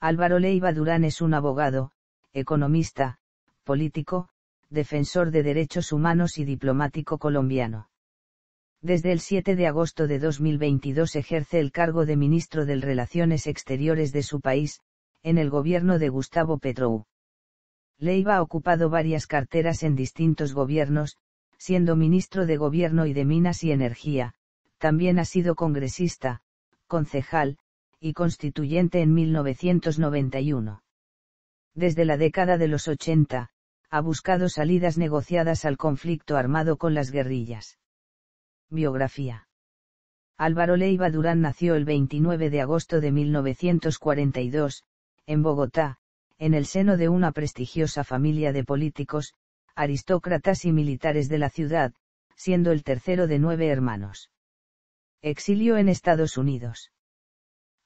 Álvaro Leiva Durán es un abogado, economista, político, defensor de derechos humanos y diplomático colombiano. Desde el 7 de agosto de 2022 ejerce el cargo de ministro de Relaciones Exteriores de su país, en el gobierno de Gustavo Petrou. Leiva ha ocupado varias carteras en distintos gobiernos, siendo ministro de Gobierno y de Minas y Energía, también ha sido congresista, concejal, y constituyente en 1991. Desde la década de los 80, ha buscado salidas negociadas al conflicto armado con las guerrillas. Biografía. Álvaro Leiva Durán nació el 29 de agosto de 1942, en Bogotá, en el seno de una prestigiosa familia de políticos, aristócratas y militares de la ciudad, siendo el tercero de nueve hermanos. Exilio en Estados Unidos.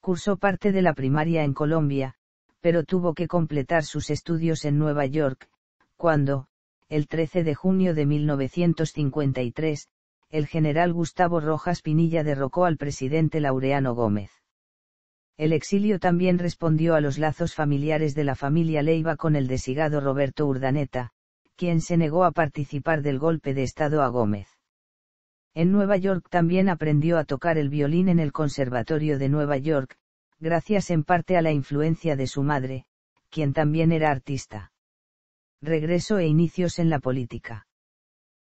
Cursó parte de la primaria en Colombia, pero tuvo que completar sus estudios en Nueva York, cuando, el 13 de junio de 1953, el general Gustavo Rojas Pinilla derrocó al presidente Laureano Gómez. El exilio también respondió a los lazos familiares de la familia Leiva con el desigado Roberto Urdaneta, quien se negó a participar del golpe de Estado a Gómez. En Nueva York también aprendió a tocar el violín en el Conservatorio de Nueva York, gracias en parte a la influencia de su madre, quien también era artista. Regreso e inicios en la política.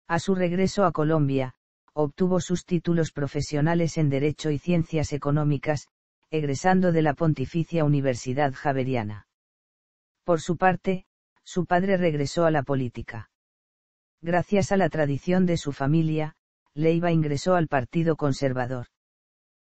A su regreso a Colombia, obtuvo sus títulos profesionales en Derecho y Ciencias Económicas, egresando de la Pontificia Universidad Javeriana. Por su parte, su padre regresó a la política. Gracias a la tradición de su familia, Leiva ingresó al Partido Conservador.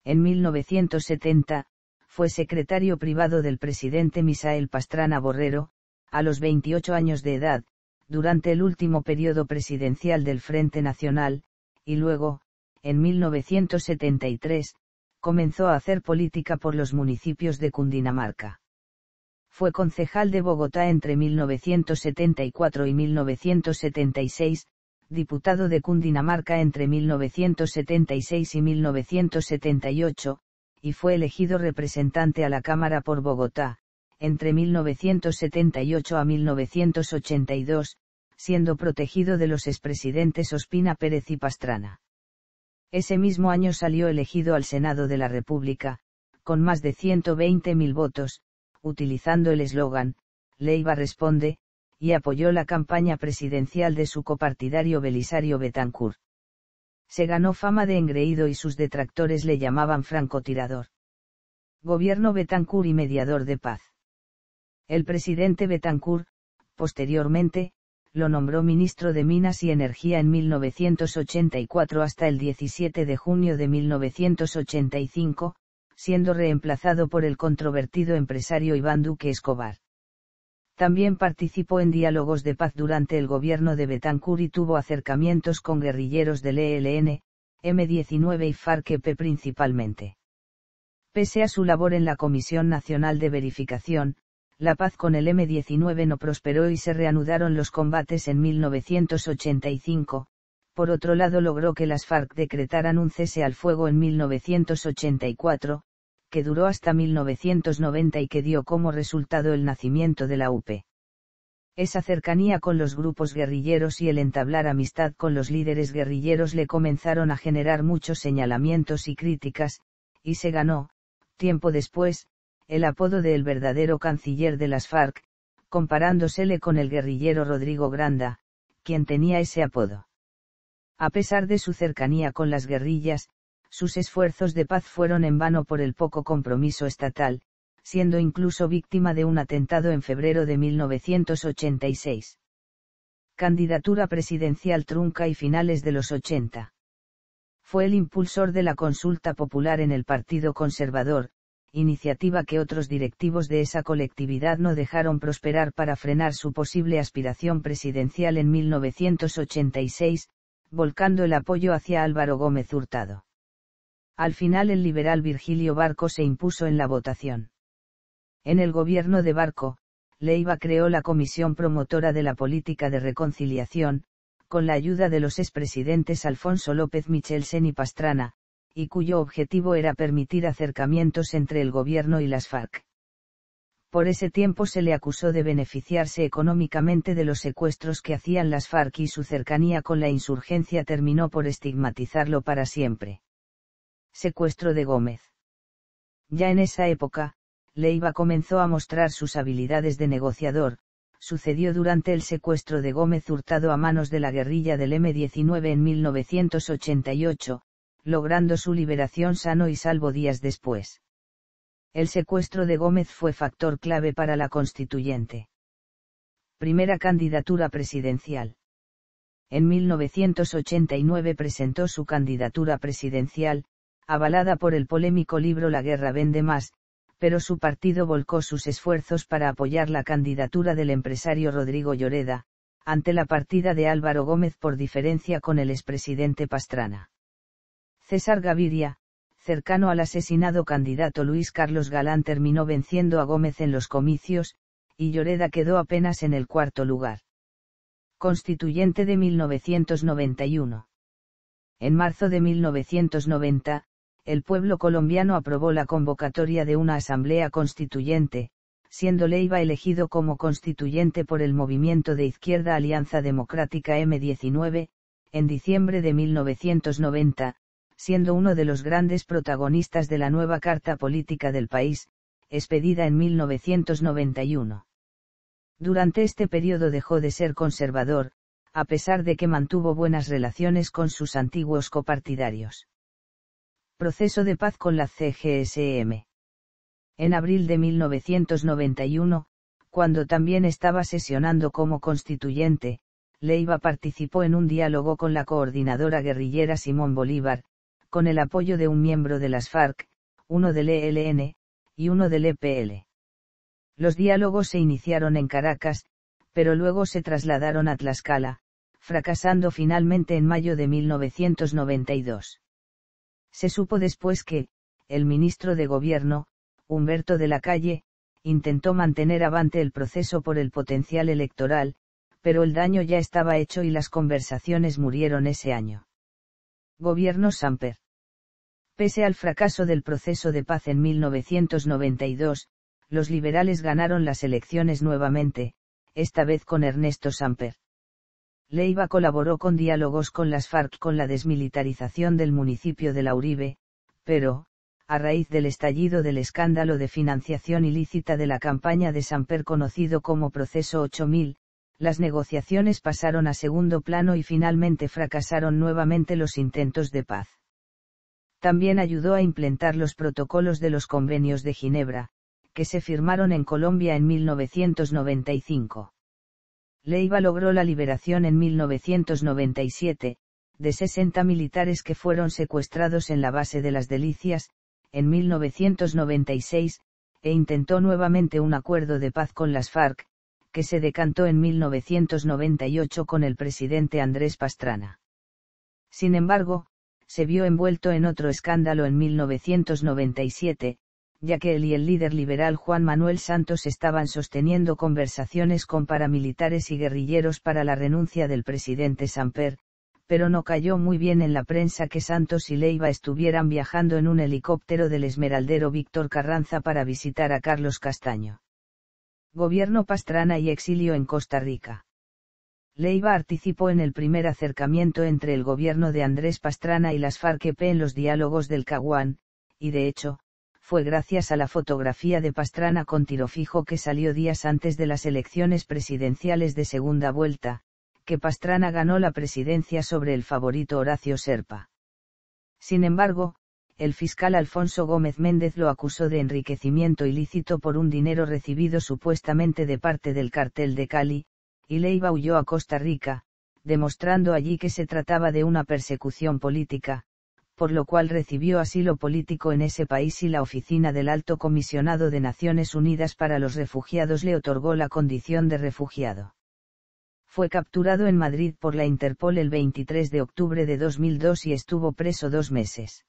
En 1970, fue secretario privado del presidente Misael Pastrana Borrero, a los 28 años de edad, durante el último periodo presidencial del Frente Nacional, y luego, en 1973, comenzó a hacer política por los municipios de Cundinamarca. Fue concejal de Bogotá entre 1974 y 1976, diputado de Cundinamarca entre 1976 y 1978, y fue elegido representante a la Cámara por Bogotá, entre 1978 a 1982, siendo protegido de los expresidentes Ospina Pérez y Pastrana. Ese mismo año salió elegido al Senado de la República, con más de 120.000 votos, utilizando el eslogan, Leiva responde, y apoyó la campaña presidencial de su copartidario Belisario Betancourt. Se ganó fama de engreído y sus detractores le llamaban francotirador. Gobierno Betancourt y mediador de paz. El presidente Betancourt, posteriormente, lo nombró ministro de Minas y Energía en 1984 hasta el 17 de junio de 1985, siendo reemplazado por el controvertido empresario Iván Duque Escobar. También participó en diálogos de paz durante el gobierno de Betancur y tuvo acercamientos con guerrilleros del ELN, M19 y FARC-EP principalmente. Pese a su labor en la Comisión Nacional de Verificación, la paz con el M19 no prosperó y se reanudaron los combates en 1985, por otro lado logró que las FARC decretaran un cese al fuego en 1984, que duró hasta 1990 y que dio como resultado el nacimiento de la UP. Esa cercanía con los grupos guerrilleros y el entablar amistad con los líderes guerrilleros le comenzaron a generar muchos señalamientos y críticas, y se ganó, tiempo después, el apodo de el verdadero canciller de las FARC, comparándosele con el guerrillero Rodrigo Granda, quien tenía ese apodo. A pesar de su cercanía con las guerrillas, sus esfuerzos de paz fueron en vano por el poco compromiso estatal, siendo incluso víctima de un atentado en febrero de 1986. Candidatura presidencial trunca y finales de los 80. Fue el impulsor de la consulta popular en el Partido Conservador, iniciativa que otros directivos de esa colectividad no dejaron prosperar para frenar su posible aspiración presidencial en 1986, volcando el apoyo hacia Álvaro Gómez Hurtado. Al final el liberal Virgilio Barco se impuso en la votación. En el gobierno de Barco, Leiva creó la Comisión Promotora de la Política de Reconciliación, con la ayuda de los expresidentes Alfonso López Michelsen y Pastrana, y cuyo objetivo era permitir acercamientos entre el gobierno y las FARC. Por ese tiempo se le acusó de beneficiarse económicamente de los secuestros que hacían las FARC y su cercanía con la insurgencia terminó por estigmatizarlo para siempre secuestro de Gómez. Ya en esa época, Leiva comenzó a mostrar sus habilidades de negociador, sucedió durante el secuestro de Gómez Hurtado a manos de la guerrilla del M-19 en 1988, logrando su liberación sano y salvo días después. El secuestro de Gómez fue factor clave para la constituyente. Primera candidatura presidencial. En 1989 presentó su candidatura presidencial, avalada por el polémico libro La guerra vende más, pero su partido volcó sus esfuerzos para apoyar la candidatura del empresario Rodrigo Lloreda, ante la partida de Álvaro Gómez por diferencia con el expresidente Pastrana. César Gaviria, cercano al asesinado candidato Luis Carlos Galán, terminó venciendo a Gómez en los comicios, y Lloreda quedó apenas en el cuarto lugar. Constituyente de 1991. En marzo de 1990, el pueblo colombiano aprobó la convocatoria de una asamblea constituyente, siendo Leiva elegido como constituyente por el movimiento de izquierda Alianza Democrática M19, en diciembre de 1990, siendo uno de los grandes protagonistas de la nueva Carta Política del país, expedida en 1991. Durante este periodo dejó de ser conservador, a pesar de que mantuvo buenas relaciones con sus antiguos copartidarios. Proceso de paz con la CGSM. En abril de 1991, cuando también estaba sesionando como constituyente, Leiva participó en un diálogo con la coordinadora guerrillera Simón Bolívar, con el apoyo de un miembro de las FARC, uno del ELN, y uno del EPL. Los diálogos se iniciaron en Caracas, pero luego se trasladaron a Tlaxcala, fracasando finalmente en mayo de 1992. Se supo después que, el ministro de Gobierno, Humberto de la Calle, intentó mantener avante el proceso por el potencial electoral, pero el daño ya estaba hecho y las conversaciones murieron ese año. Gobierno Samper. Pese al fracaso del proceso de paz en 1992, los liberales ganaron las elecciones nuevamente, esta vez con Ernesto Samper. Leiva colaboró con diálogos con las FARC con la desmilitarización del municipio de La Uribe, pero, a raíz del estallido del escándalo de financiación ilícita de la campaña de Samper conocido como Proceso 8000, las negociaciones pasaron a segundo plano y finalmente fracasaron nuevamente los intentos de paz. También ayudó a implantar los protocolos de los convenios de Ginebra, que se firmaron en Colombia en 1995. Leiva logró la liberación en 1997, de 60 militares que fueron secuestrados en la base de las Delicias, en 1996, e intentó nuevamente un acuerdo de paz con las FARC, que se decantó en 1998 con el presidente Andrés Pastrana. Sin embargo, se vio envuelto en otro escándalo en 1997, ya que él y el líder liberal Juan Manuel Santos estaban sosteniendo conversaciones con paramilitares y guerrilleros para la renuncia del presidente Samper, pero no cayó muy bien en la prensa que Santos y Leiva estuvieran viajando en un helicóptero del esmeraldero Víctor Carranza para visitar a Carlos Castaño. Gobierno Pastrana y exilio en Costa Rica. Leiva participó en el primer acercamiento entre el gobierno de Andrés Pastrana y las FARC-EP en los diálogos del Caguán, y de hecho, fue gracias a la fotografía de Pastrana con tiro fijo que salió días antes de las elecciones presidenciales de segunda vuelta, que Pastrana ganó la presidencia sobre el favorito Horacio Serpa. Sin embargo, el fiscal Alfonso Gómez Méndez lo acusó de enriquecimiento ilícito por un dinero recibido supuestamente de parte del cartel de Cali, y Leiva huyó a Costa Rica, demostrando allí que se trataba de una persecución política, por lo cual recibió asilo político en ese país y la oficina del Alto Comisionado de Naciones Unidas para los Refugiados le otorgó la condición de refugiado. Fue capturado en Madrid por la Interpol el 23 de octubre de 2002 y estuvo preso dos meses.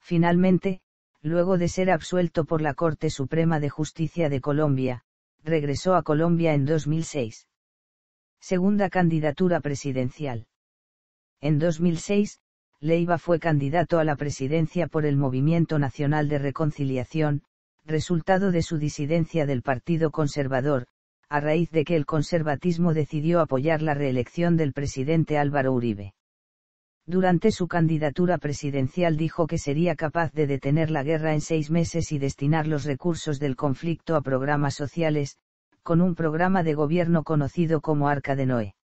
Finalmente, luego de ser absuelto por la Corte Suprema de Justicia de Colombia, regresó a Colombia en 2006. Segunda candidatura presidencial. En 2006, Leiva fue candidato a la presidencia por el Movimiento Nacional de Reconciliación, resultado de su disidencia del Partido Conservador, a raíz de que el conservatismo decidió apoyar la reelección del presidente Álvaro Uribe. Durante su candidatura presidencial dijo que sería capaz de detener la guerra en seis meses y destinar los recursos del conflicto a programas sociales, con un programa de gobierno conocido como Arca de Noé.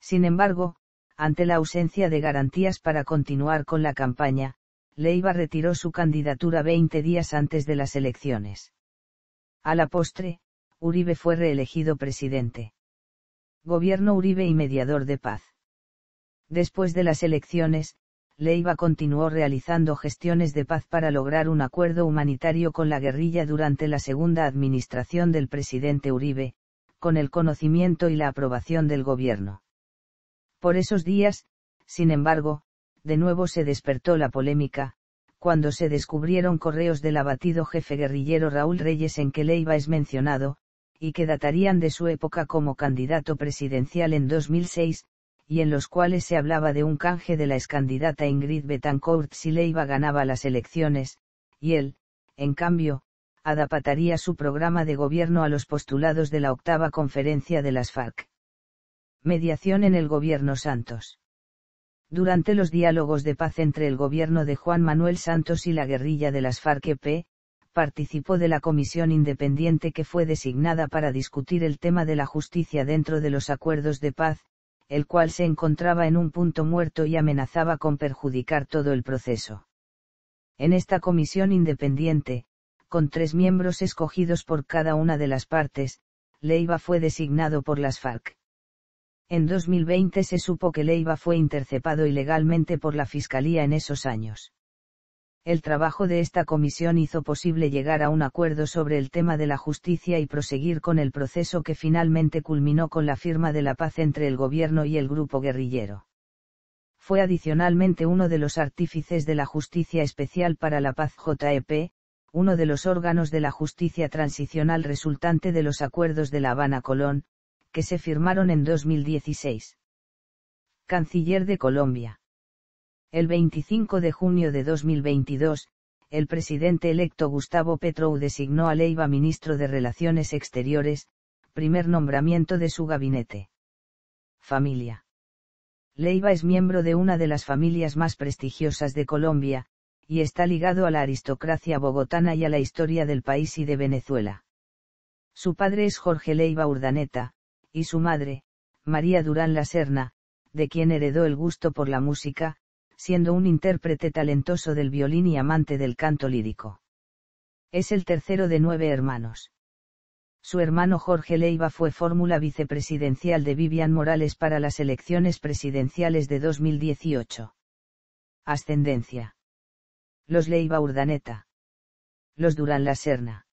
Sin embargo, ante la ausencia de garantías para continuar con la campaña, Leiva retiró su candidatura 20 días antes de las elecciones. A la postre, Uribe fue reelegido presidente. Gobierno Uribe y mediador de paz. Después de las elecciones, Leiva continuó realizando gestiones de paz para lograr un acuerdo humanitario con la guerrilla durante la segunda administración del presidente Uribe, con el conocimiento y la aprobación del gobierno. Por esos días, sin embargo, de nuevo se despertó la polémica, cuando se descubrieron correos del abatido jefe guerrillero Raúl Reyes en que Leiva es mencionado, y que datarían de su época como candidato presidencial en 2006, y en los cuales se hablaba de un canje de la excandidata Ingrid Betancourt si Leiva ganaba las elecciones, y él, en cambio, adaptaría su programa de gobierno a los postulados de la octava conferencia de las FARC. Mediación en el gobierno Santos. Durante los diálogos de paz entre el gobierno de Juan Manuel Santos y la guerrilla de las FARC-EP, participó de la comisión independiente que fue designada para discutir el tema de la justicia dentro de los acuerdos de paz, el cual se encontraba en un punto muerto y amenazaba con perjudicar todo el proceso. En esta comisión independiente, con tres miembros escogidos por cada una de las partes, Leiva fue designado por las FARC. En 2020 se supo que Leiva fue interceptado ilegalmente por la Fiscalía en esos años. El trabajo de esta comisión hizo posible llegar a un acuerdo sobre el tema de la justicia y proseguir con el proceso que finalmente culminó con la firma de la paz entre el gobierno y el grupo guerrillero. Fue adicionalmente uno de los artífices de la Justicia Especial para la Paz JEP, uno de los órganos de la justicia transicional resultante de los acuerdos de La Habana-Colón, que se firmaron en 2016. Canciller de Colombia. El 25 de junio de 2022, el presidente electo Gustavo Petro designó a Leiva ministro de Relaciones Exteriores, primer nombramiento de su gabinete. Familia. Leiva es miembro de una de las familias más prestigiosas de Colombia, y está ligado a la aristocracia bogotana y a la historia del país y de Venezuela. Su padre es Jorge Leiva Urdaneta, y su madre, María Durán La Serna, de quien heredó el gusto por la música, siendo un intérprete talentoso del violín y amante del canto lírico. Es el tercero de nueve hermanos. Su hermano Jorge Leiva fue fórmula vicepresidencial de Vivian Morales para las elecciones presidenciales de 2018. Ascendencia. Los Leiva Urdaneta. Los Durán La Serna.